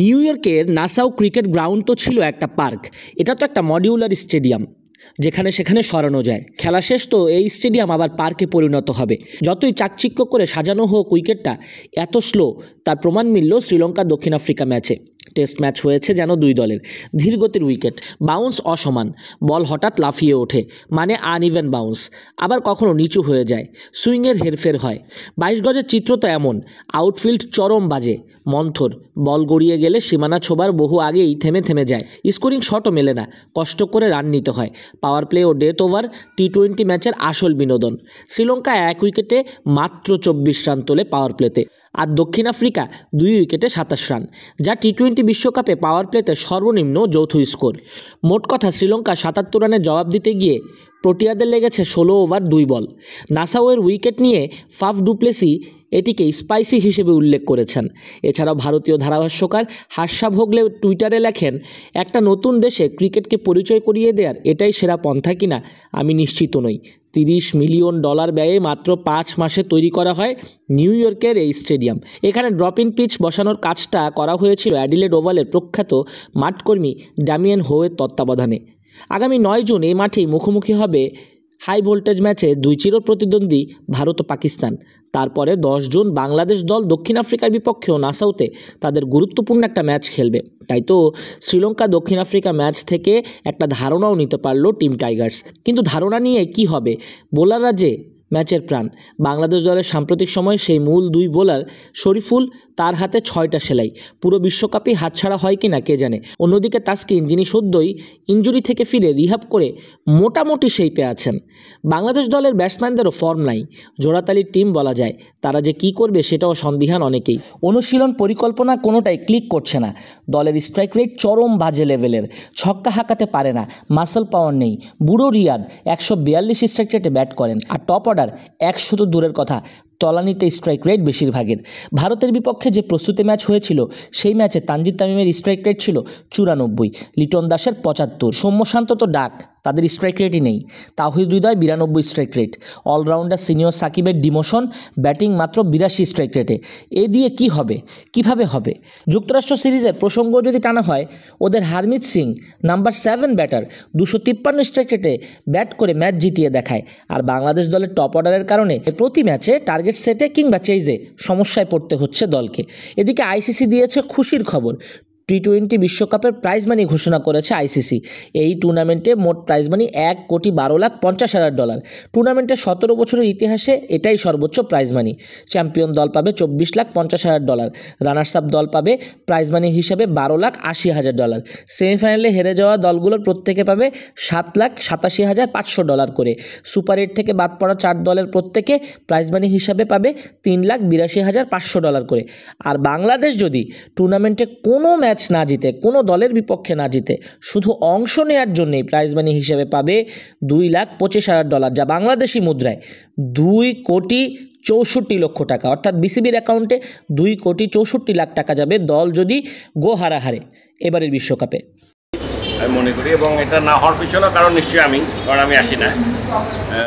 new ইয়র্কের নাসাও cricket ground তো ছিল একটা পার্ক এটা তো একটা মডিউলার স্টেডিয়াম যেখানে সেখানে সরানো যায় খেলা শেষ তো এই স্টেডিয়াম আবার পার্কে পরিণত হবে যতই চাকচিক্য করে সাজানো হোক উইকেটটা এত স্লো তার প্রমাণ মিলল শ্রীলঙ্কা দক্ষিণ আফ্রিকা ম্যাচে টেস্ট ম্যাচ হয়েছে যেন দুই দলের ধীরগতির উইকেট বাউন্স অসমান বল হঠাৎ লাফিয়ে ওঠে মানে আন ইভেন বাউন্স আবার কখনো নিচু হয়ে যায় সুইংয়ের হেরফের হয় বাইশ গজের চিত্র তো এমন আউটফিল্ড চরম বাজে মন্থর বল গড়িয়ে গেলে সীমানা ছোবার বহু আগেই থেমে থেমে যায় স্কোরিং শটও মেলে না কষ্ট করে রান নিতে হয় পাওয়ার প্লে ও ডেথ ওভার টি টোয়েন্টি ম্যাচের আসল বিনোদন শ্রীলঙ্কা এক উইকেটে মাত্র চব্বিশ রান তোলে পাওয়ার প্লেতে আর দক্ষিণ আফ্রিকা দুই উইকেটে সাতাশ রান যা টি টোয়েন্টি বিশ্বকাপে পাওয়ার প্লেতে সর্বনিম্ন যৌথ স্কোর মোট কথা শ্রীলঙ্কা সাতাত্তর রানের জবাব দিতে গিয়ে প্রোটিয়াদের লেগেছে ষোলো ওভার দুই বল নাসাওয়ের উইকেট নিয়ে ফাফ ডুপ্লেসি এটিকে স্পাইসি হিসেবে উল্লেখ করেছেন এছাড়াও ভারতীয় ধারাভাষ্যকার হাস্যা ভোগলে টুইটারে লেখেন একটা নতুন দেশে ক্রিকেটকে পরিচয় করিয়ে দেওয়ার এটাই সেরা পন্থা কিনা আমি নিশ্চিত নই তিরিশ মিলিয়ন ডলার ব্যয়ে মাত্র পাঁচ মাসে তৈরি করা হয় নিউ ইয়র্কের এই স্টেডিয়াম এখানে ড্রপ ইন পিচ বসানোর কাজটা করা হয়েছিল অ্যাডিলেড ওভালের প্রখ্যাত মাঠকর্মী ড্যামিয়ান হোয়ের তত্ত্বাবধানে আগামী নয় জুন এই মাঠেই মুখোমুখি হবে হাই ভোল্টেজ ম্যাচে দুই চির প্রতিদ্বন্দ্বী ভারত ও পাকিস্তান তারপরে দশ জুন বাংলাদেশ দল দক্ষিণ আফ্রিকার বিপক্ষেও নাসাউতে তাদের গুরুত্বপূর্ণ একটা ম্যাচ খেলবে তাই তো শ্রীলঙ্কা দক্ষিণ আফ্রিকা ম্যাচ থেকে একটা ধারণাও নিতে পারলো টিম টাইগার্স কিন্তু ধারণা নিয়ে কি হবে বোলাররা যে ম্যাচের প্রাণ বাংলাদেশ দলের সাম্প্রতিক সময়ে সেই মূল দুই বোলার শরীফুল তার হাতে ছয়টা সেলাই পুরো বিশ্বকাপই হাতছাড়া হয় কি না কে জানে অন্যদিকে তাস্কিন যিনি সদ্যই ইঞ্জুরি থেকে ফিরে রিহাব করে মোটামুটি সেই পেয়ে আছেন বাংলাদেশ দলের ব্যাটসম্যানদেরও ফর্ম নাই জোড়াতালির টিম বলা যায় তারা যে কি করবে সেটাও সন্দিহান অনেকেই অনুশীলন পরিকল্পনা কোনোটাই ক্লিক করছে না দলের স্ট্রাইক রেট চরম বাজে লেভেলের ছক্কা হাঁকাতে পারে না মাসল পাওয়ার নেই বুড়ো রিয়াদ একশো বিয়াল্লিশ স্ট্রাইক রেটে ব্যাট করেন আর টপ অর্ডার একশো তো দূরের কথা তলানিতে স্ট্রাইক রেট বেশিরভাগের ভারতের বিপক্ষে যে প্রস্তুতি ম্যাচ হয়েছিল সেই ম্যাচে তানজিদ তামিমের স্ট্রাইক রেট ছিল চুরানব্বই লিটন দাসের পঁচাত্তর সৌম্যশান্ত তো ডাক তাদের স্ট্রাইক রেটই নেই তাহিদ হৃদয় বিরানব্বই স্ট্রাইক রেট অলরাউন্ডার সিনিয়র সাকিবের ডিমোশন ব্যাটিং মাত্র বিরাশি স্ট্রাইক রেটে এ দিয়ে কি হবে কিভাবে হবে যুক্তরাষ্ট্র সিরিজের প্রসঙ্গ যদি টানা হয় ওদের Harmeet Singh number seven batter দুশো তিপ্পান্ন স্ট্রাইক রেটে ব্যাট করে ম্যাচ জিতিয়ে দেখায় আর বাংলাদেশ দলের টপ অর্ডারের কারণে প্রতি ম্যাচে টার্গেট সেটে কিংবা চেইজে সমস্যায় পড়তে হচ্ছে দলকে এদিকে আইসিসি দিয়েছে খুশির খবর টি টোয়েন্টি বিশ্বকাপের প্রাইজ মানি ঘোষণা করেছে আইসিসি এই টুর্নামেন্টে মোট প্রাইজ মানি এক কোটি বারো লাখ পঞ্চাশ হাজার ডলার টুর্নামেন্টের সতেরো বছরের ইতিহাসে এটাই সর্বোচ্চ প্রাইজ মানি চ্যাম্পিয়ন দল পাবে চব্বিশ লাখ পঞ্চাশ হাজার ডলার রানার্স আপ দল পাবে প্রাইজ মানি হিসেবে বারো লাখ আশি হাজার ডলার সেমিফাইনালে হেরে যাওয়া দলগুলোর প্রত্যেকে পাবে সাত লাখ সাতাশি হাজার পাঁচশো ডলার করে সুপার এইট থেকে বাদ পড়া চার দলের প্রত্যেকে প্রাইজ মানি হিসাবে পাবে তিন লাখ বিরাশি হাজার পাঁচশো ডলার করে আর বাংলাদেশ যদি টুর্নামেন্টে কোনো ম্যাচ ম্যাচ না জিতে কোনো দলের বিপক্ষে না জিতে শুধু অংশ নেয়ার জন্যই প্রাইজ মানি হিসেবে পাবে দুই লাখ পঁচিশ হাজার ডলার যা বাংলাদেশি মুদ্রায় দুই কোটি চৌষট্টি লক্ষ টাকা অর্থাৎ বিসিবির অ্যাকাউন্টে দুই কোটি চৌষট্টি লাখ টাকা যাবে দল যদি গো হারাহারে এবারের বিশ্বকাপে আমি মনে করি এবং এটা না হওয়ার পিছনে কারণ নিশ্চয়ই আমি কারণ আমি আসি না